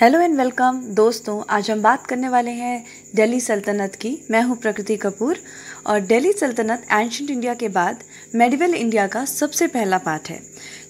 hello and welcome दोस्तों आज हम बात करने वाले हैं दिल्ली सल्तनत की मैं हूं प्रकृति कपूर और दिल्ली सल्तनत एंशंट इंडिया के बाद मेडिवल इंडिया का सबसे पहला पार्ट है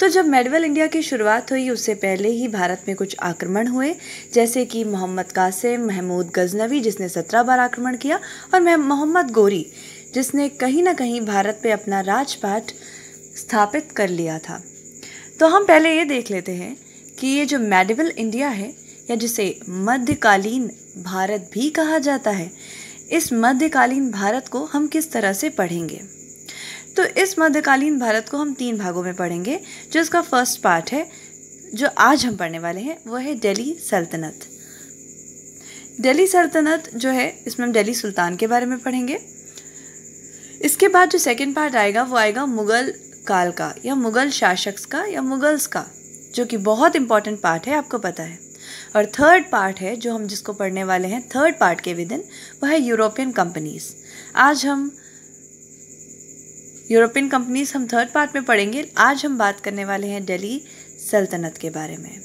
तो जब मेडिवल इंडिया की शुरुआत हुई उससे पहले ही भारत में कुछ आक्रमण हुए जैसे कि मोहम्मद कासिम महमूद गजनवी जिसने सत्रह बार आक्रमण किया और मोहम्मद गोरी जिसने कहीं ना कहीं भारत पर अपना राजपाट स्थापित कर लिया था तो हम पहले ये देख लेते हैं कि ये जो मेडिवल इंडिया है या जिसे मध्यकालीन भारत भी कहा जाता है इस मध्यकालीन भारत को हम किस तरह से पढ़ेंगे तो इस मध्यकालीन भारत को हम तीन भागों में पढ़ेंगे जो इसका फर्स्ट पार्ट है जो आज हम पढ़ने वाले हैं वो है दिल्ली सल्तनत दिल्ली सल्तनत जो है इसमें हम दिल्ली सुल्तान के बारे में पढ़ेंगे इसके बाद जो सेकेंड पार्ट आएगा वो आएगा मुग़ल काल का या मुग़ल शासक का या मुग़ल्स का जो कि बहुत इंपॉर्टेंट पार्ट है आपको पता है और थर्ड पार्ट है जो हम जिसको पढ़ने वाले हैं थर्ड पार्ट के विदिन वह है यूरोपियन कंपनीज़ आज हम यूरोपियन कंपनीज़ हम थर्ड पार्ट में पढ़ेंगे आज हम बात करने वाले हैं दिल्ली सल्तनत के बारे में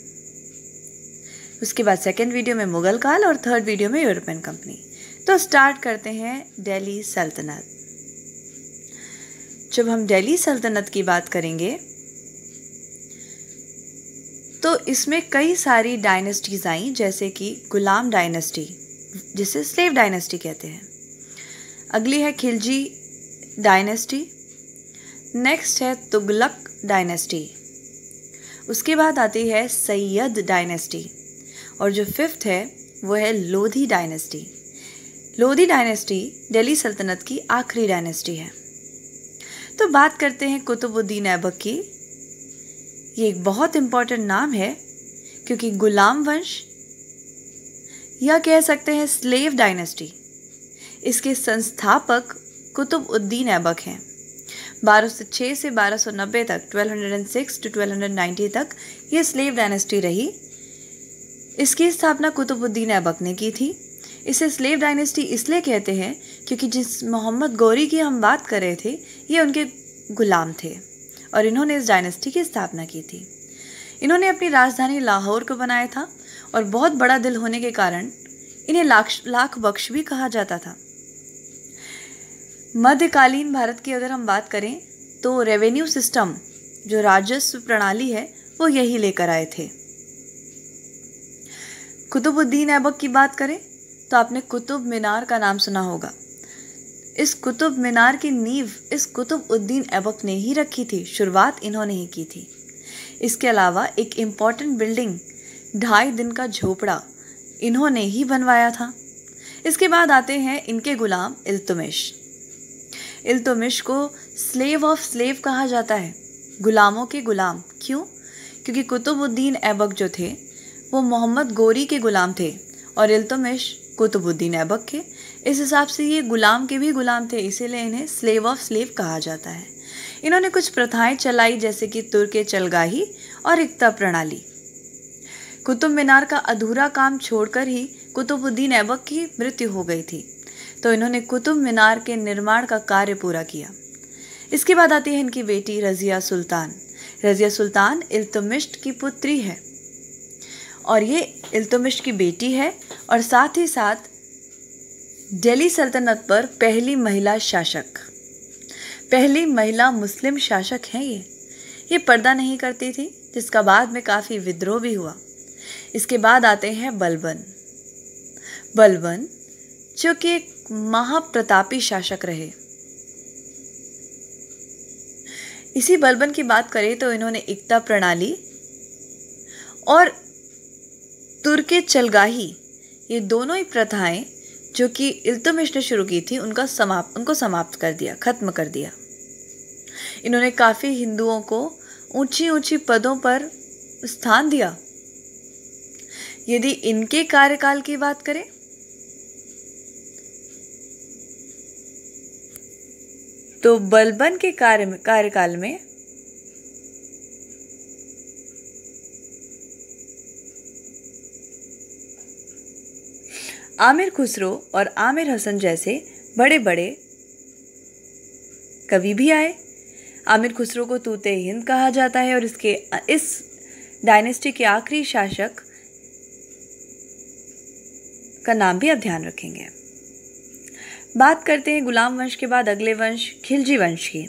उसके बाद सेकेंड वीडियो में मुग़ल काल और थर्ड वीडियो में यूरोपियन कंपनी तो स्टार्ट करते हैं दिल्ली सल्तनत जब हम दिल्ली सल्तनत की बात करेंगे इसमें कई सारी डायनेस्टीज़ आई जैसे कि गुलाम डायनेस्टी जिसे स्लेव डायनेस्टी कहते हैं अगली है खिलजी डायनेस्टी नेक्स्ट है तुगलक डायनेस्टी उसके बाद आती है सैयद डायनेस्टी और जो फिफ्थ है वो है लोधी डायनेस्टी लोधी डायनेस्टी दिल्ली सल्तनत की आखिरी डायनेस्टी है तो बात करते हैं कुतुबुद्दीन ऐबक की ये एक बहुत इम्पॉर्टेंट नाम है क्योंकि गुलाम वंश या कह सकते हैं स्लेव डायनेस्टी इसके संस्थापक कुतुब उद्दीन ऐबक हैं 1206 से 1290 तक 1206 टू 1290 तक ये स्लेव डायनेस्टी रही इसकी स्थापना कुतुबुद्दीन ऐबक ने की थी इसे स्लेव डायनेस्टी इसलिए कहते हैं क्योंकि जिस मोहम्मद गौरी की हम बात कर रहे थे ये उनके गुलाम थे और इन्होंने इस डायनेस्टी की स्थापना की थी इन्होंने अपनी राजधानी लाहौर को बनाया था और बहुत बड़ा दिल होने के कारण इन्हें लाख लाख बख्श भी कहा जाता था मध्यकालीन भारत की अगर हम बात करें तो रेवेन्यू सिस्टम जो राजस्व प्रणाली है वो यही लेकर आए थे कुतुबुद्दीन ऐबक की बात करें तो आपने कुतुब मीनार का नाम सुना होगा इस कुतुब मीनार की नींव इस कुतुब उद्दीन ऐबक ने ही रखी थी शुरुआत इन्होंने ही की थी इसके अलावा एक इम्पॉर्टेंट बिल्डिंग ढाई दिन का झोपड़ा इन्होंने ही बनवाया था इसके बाद आते हैं इनके गुलाम इल्तुमिश इल्तुमिश को स्लेव ऑफ स्लेव कहा जाता है गुलामों के गुलाम क्यों क्योंकि कुतुबुद्दीन ऐबक जो थे वो मोहम्मद गोरी के गुलाम थे और इल्तुमिश कुतुबुद्दीन ऐबक के इस हिसाब से ये गुलाम के भी गुलाम थे इसीलिए इन्हें स्लेव ऑफ स्लेव कहा जाता है इन्होंने कुछ प्रथाएं चलाई जैसे कि तुर्क चलगाही और एकता प्रणाली कुतुब मीनार का अधूरा काम छोड़कर ही कुतुबुद्दीन ऐबक की मृत्यु हो गई थी तो इन्होंने कुतुब मीनार के निर्माण का कार्य पूरा किया इसके बाद आती है इनकी बेटी रज़िया सुल्तान रज़िया सुल्तान इल्तुमिश्ट की पुत्री है और ये इल्तुमिश की बेटी है और साथ ही साथ दिल्ली सल्तनत पर पहली महिला शासक पहली महिला मुस्लिम शासक हैं ये ये पर्दा नहीं करती थी जिसका बाद में काफ़ी विद्रोह भी हुआ इसके बाद आते हैं बलबन बलबन जो कि एक महाप्रतापी शासक रहे इसी बलबन की बात करें तो इन्होंने एकता प्रणाली और तुर्के चलगाही ये दोनों ही प्रथाएं जो कि इल्तुमिश ने शुरू की थी उनका समाप्त उनको समाप्त कर दिया ख़त्म कर दिया इन्होंने काफ़ी हिंदुओं को ऊंची ऊंची पदों पर स्थान दिया यदि इनके कार्यकाल की बात करें तो बलबन के कार्य कार्यकाल में आमिर खुसरो और आमिर हसन जैसे बड़े बड़े कवि भी आए आमिर खुसरो को तूते हिंद कहा जाता है और इसके इस डायनेस्टी के आखिरी शासक का नाम भी अब ध्यान रखेंगे बात करते हैं गुलाम वंश के बाद अगले वंश खिलजी वंश की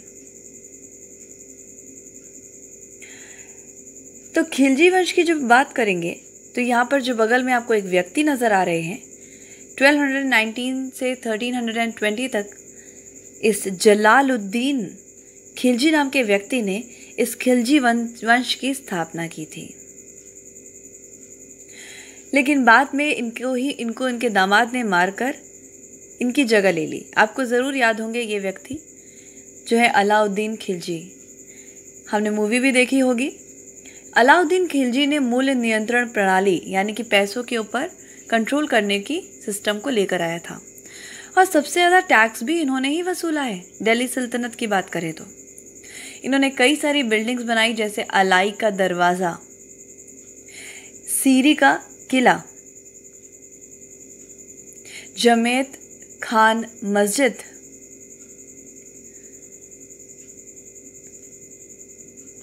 तो खिलजी वंश की जब बात करेंगे तो यहाँ पर जो बगल में आपको एक व्यक्ति नज़र आ रहे हैं 1219 से 1320 तक इस जलालुद्दीन खिलजी नाम के व्यक्ति ने इस खिलजी वंश की स्थापना की थी लेकिन बाद में इनको ही इनको इनके दामाद ने मारकर इनकी जगह ले ली आपको ज़रूर याद होंगे ये व्यक्ति जो है अलाउद्दीन खिलजी हमने मूवी भी देखी होगी अलाउद्दीन खिलजी ने मूल्य नियंत्रण प्रणाली यानी कि पैसों के ऊपर कंट्रोल करने की सिस्टम को लेकर आया था और सबसे ज़्यादा टैक्स भी इन्होंने ही वसूला है दिल्ली सल्तनत की बात करें तो इन्होंने कई सारी बिल्डिंग्स बनाई जैसे अलाई का दरवाज़ा सीरी का किला जमेत खान मस्जिद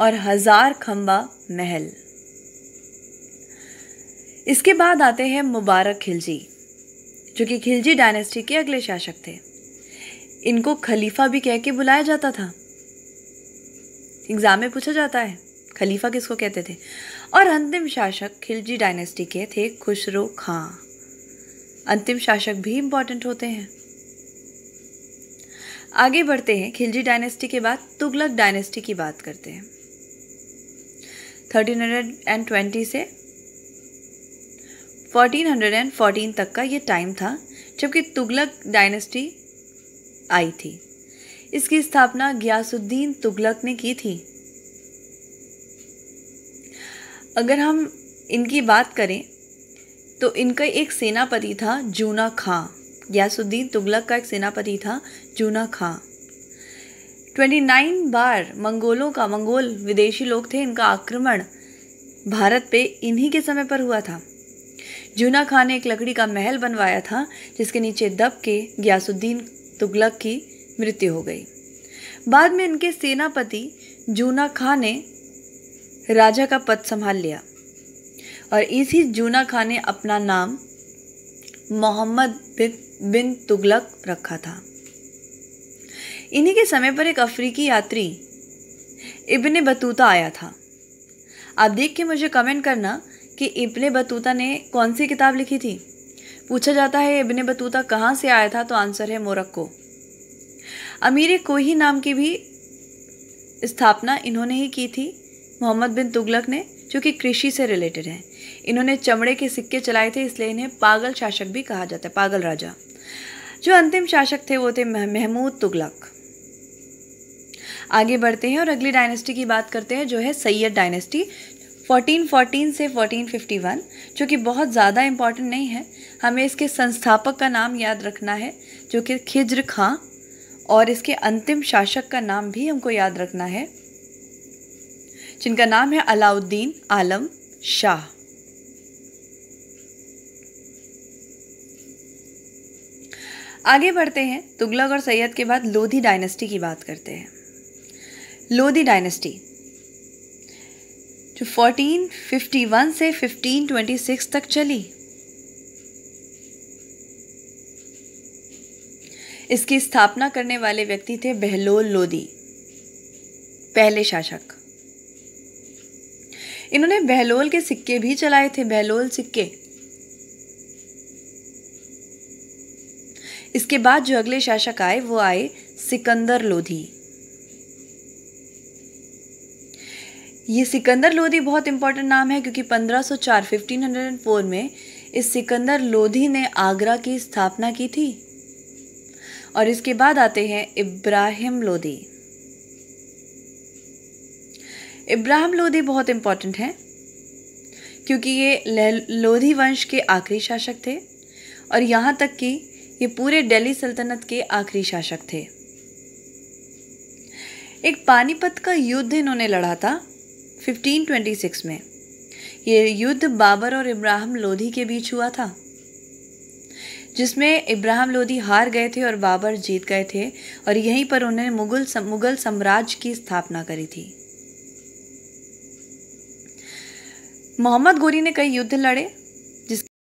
और हजार खंबा महल इसके बाद आते हैं मुबारक खिलजी जो कि खिलजी डायनेस्टी के अगले शासक थे इनको खलीफा भी कह के बुलाया जाता था एग्ज़ाम में पूछा जाता है खलीफा किसको कहते थे और अंतिम शासक खिलजी डायनेस्टी के थे खुशरो खां अंतिम शासक भी इंपॉर्टेंट होते हैं आगे बढ़ते हैं खिलजी डायनेस्टी के बाद तुगलक डायनेस्टी की बात करते हैं थर्टीन हंड्रेड एंड ट्वेंटी से 1414 तक का ये टाइम था जबकि तुगलक डायनेस्टी आई थी इसकी स्थापना गयासुद्दीन तुगलक ने की थी अगर हम इनकी बात करें तो इनका एक सेनापति था जूना खां गयासुद्दीन तुगलक का एक सेनापति था जूना खां 29 बार मंगोलों का मंगोल विदेशी लोग थे इनका आक्रमण भारत पे इन्हीं के समय पर हुआ था जूना खान ने एक लकड़ी का महल बनवाया था जिसके नीचे दब के गयासुद्दीन तुगलक की मृत्यु हो गई बाद में इनके सेनापति जूना खां ने राजा का पद संभाल लिया और इसी जूना खां ने अपना नाम मोहम्मद बिन बिन तुगलक रखा था इन्हीं के समय पर एक अफ्रीकी यात्री इब्ने बतूता आया था आप देख के मुझे कमेंट करना कि इब्ने बतूता ने कौन सी किताब लिखी थी पूछा जाता है इब्ने बतूता कहाँ से आया था तो आंसर है मोरक्को अमीर कोही नाम की भी स्थापना इन्होंने ही की थी मोहम्मद बिन तुगलक ने जो कि कृषि से रिलेटेड हैं इन्होंने चमड़े के सिक्के चलाए थे इसलिए इन्हें पागल शासक भी कहा जाता है पागल राजा जो अंतिम शासक थे वो थे महमूद तुगलक आगे बढ़ते हैं और अगली डायनेस्टी की बात करते हैं जो है सैयद डायनेस्टी 1414 से 1451 जो कि बहुत ज़्यादा इम्पॉर्टेंट नहीं है हमें इसके संस्थापक का नाम याद रखना है जो कि खिज्र खां और इसके अंतिम शासक का नाम भी हमको याद रखना है जिनका नाम है अलाउद्दीन आलम शाह आगे बढ़ते हैं तुगलक और सैयद के बाद लोधी डायनेस्टी की बात करते हैं लोधी डायनेस्टी जो 1451 से 1526 तक चली इसकी स्थापना करने वाले व्यक्ति थे बहलोल लोदी पहले शासक इन्होंने बहलोल के सिक्के भी चलाए थे बहलोल सिक्के इसके बाद जो अगले शासक आए वो आए सिकंदर लोधी ये सिकंदर लोधी बहुत इंपॉर्टेंट नाम है क्योंकि 1504 1504 में इस सिकंदर लोधी ने आगरा की स्थापना की थी और इसके बाद आते हैं इब्राहिम लोधी इब्राहिम लोधी बहुत इंपॉर्टेंट हैं क्योंकि ये लोधी वंश के आखिरी शासक थे और यहाँ तक कि ये पूरे दिल्ली सल्तनत के आखिरी शासक थे एक पानीपत का युद्ध इन्होंने लड़ा था 1526 में ये युद्ध बाबर और इब्राहिम लोधी के बीच हुआ था जिसमें इब्राहिम लोधी हार गए थे और बाबर जीत गए थे और यहीं पर उन्होंने मुगल सम, मुगल साम्राज्य की स्थापना करी थी मोहम्मद गोरी ने कई युद्ध लड़े